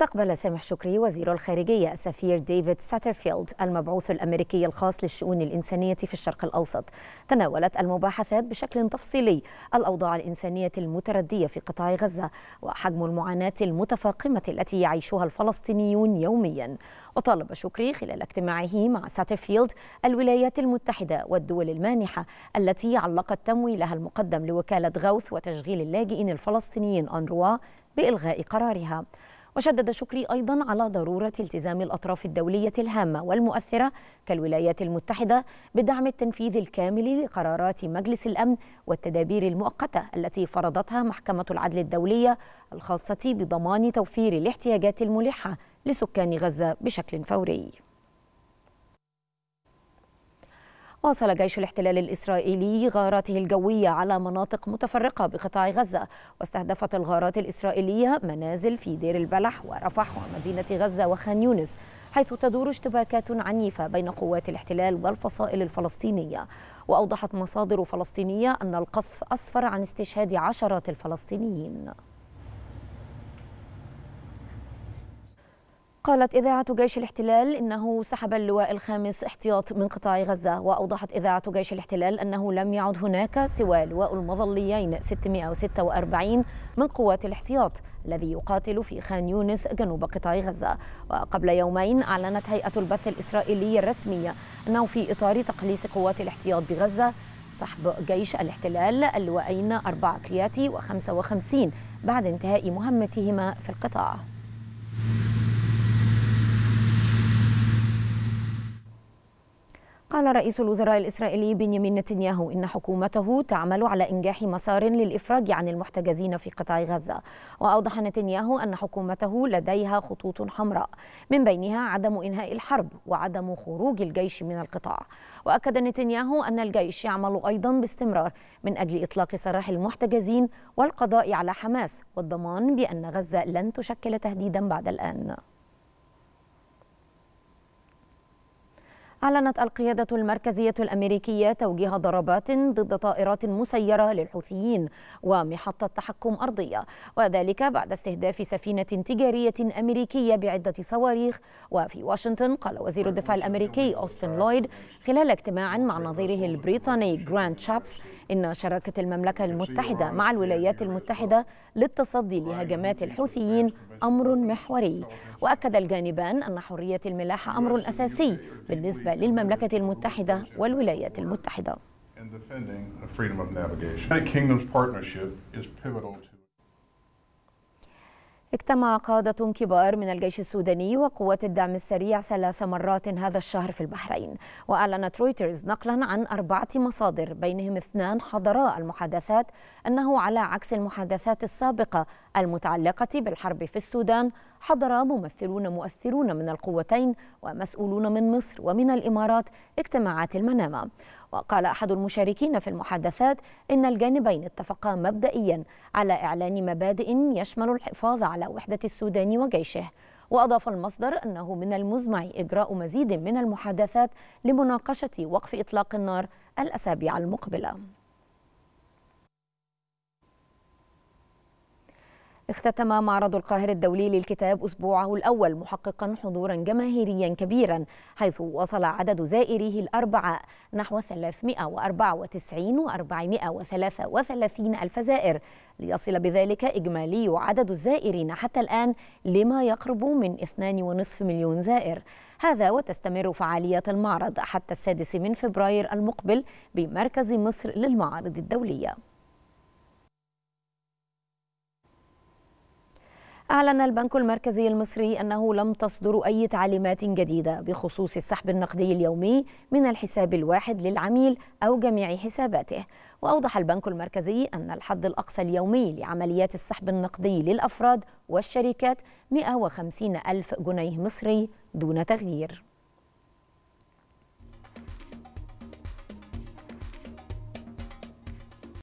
استقبل سامح شكري وزير الخارجية السفير ديفيد ساترفيلد المبعوث الأمريكي الخاص للشؤون الإنسانية في الشرق الأوسط تناولت المباحثات بشكل تفصيلي الأوضاع الإنسانية المتردية في قطاع غزة وحجم المعاناة المتفاقمة التي يعيشها الفلسطينيون يوميا وطالب شكري خلال اجتماعه مع ساترفيلد الولايات المتحدة والدول المانحة التي علقت تمويلها المقدم لوكالة غوث وتشغيل اللاجئين الفلسطينيين أنروا بإلغاء قرارها وشدد شكري أيضا على ضرورة التزام الأطراف الدولية الهامة والمؤثرة كالولايات المتحدة بدعم التنفيذ الكامل لقرارات مجلس الأمن والتدابير المؤقتة التي فرضتها محكمة العدل الدولية الخاصة بضمان توفير الاحتياجات الملحة لسكان غزة بشكل فوري واصل جيش الاحتلال الإسرائيلي غاراته الجوية على مناطق متفرقة بقطاع غزة واستهدفت الغارات الإسرائيلية منازل في دير البلح ورفح ومدينة غزة وخان يونس حيث تدور اشتباكات عنيفة بين قوات الاحتلال والفصائل الفلسطينية وأوضحت مصادر فلسطينية أن القصف أسفر عن استشهاد عشرات الفلسطينيين قالت إذاعة جيش الاحتلال إنه سحب اللواء الخامس احتياط من قطاع غزة وأوضحت إذاعة جيش الاحتلال أنه لم يعد هناك سوى لواء المظليين 646 من قوات الاحتياط الذي يقاتل في خان يونس جنوب قطاع غزة وقبل يومين أعلنت هيئة البث الإسرائيلية الرسمية أنه في إطار تقليص قوات الاحتياط بغزة سحب جيش الاحتلال اللواءين أربعة كرياتي و55 بعد انتهاء مهمتهما في القطاع قال رئيس الوزراء الإسرائيلي بنيامين نتنياهو إن حكومته تعمل على إنجاح مسار للإفراج عن المحتجزين في قطاع غزة وأوضح نتنياهو أن حكومته لديها خطوط حمراء من بينها عدم إنهاء الحرب وعدم خروج الجيش من القطاع وأكد نتنياهو أن الجيش يعمل أيضا باستمرار من أجل إطلاق سراح المحتجزين والقضاء على حماس والضمان بأن غزة لن تشكل تهديدا بعد الآن أعلنت القيادة المركزية الأمريكية توجيه ضربات ضد طائرات مسيرة للحوثيين ومحطة تحكم أرضية وذلك بعد استهداف سفينة تجارية أمريكية بعدة صواريخ وفي واشنطن قال وزير الدفاع الأمريكي أوستن لويد خلال اجتماع مع نظيره البريطاني جراند شابس إن شراكة المملكة المتحدة مع الولايات المتحدة للتصدي لهجمات الحوثيين أمر محوري وأكد الجانبان أن حرية الملاحة أمر أساسي بالنسبة للمملكة المتحدة والولايات المتحدة. اجتمع قادة كبار من الجيش السوداني وقوات الدعم السريع ثلاث مرات هذا الشهر في البحرين وأعلنت رويترز نقلا عن أربعة مصادر بينهم اثنان حضراء المحادثات أنه على عكس المحادثات السابقة المتعلقة بالحرب في السودان حضر ممثلون مؤثرون من القوتين ومسؤولون من مصر ومن الإمارات اجتماعات المنامة وقال أحد المشاركين في المحادثات إن الجانبين اتفقا مبدئيا على إعلان مبادئ يشمل الحفاظ على وحدة السودان وجيشه وأضاف المصدر أنه من المزمع إجراء مزيد من المحادثات لمناقشة وقف إطلاق النار الأسابيع المقبلة اختتم معرض القاهرة الدولي للكتاب أسبوعه الأول محققا حضورا جماهيريا كبيرا حيث وصل عدد زائريه الأربعة نحو 394 و 433 ألف زائر ليصل بذلك إجمالي عدد الزائرين حتى الآن لما يقرب من 2.5 مليون زائر هذا وتستمر فعاليات المعرض حتى السادس من فبراير المقبل بمركز مصر للمعارض الدولية أعلن البنك المركزي المصري أنه لم تصدر أي تعليمات جديدة بخصوص السحب النقدي اليومي من الحساب الواحد للعميل أو جميع حساباته وأوضح البنك المركزي أن الحد الأقصى اليومي لعمليات السحب النقدي للأفراد والشركات 150 ألف جنيه مصري دون تغيير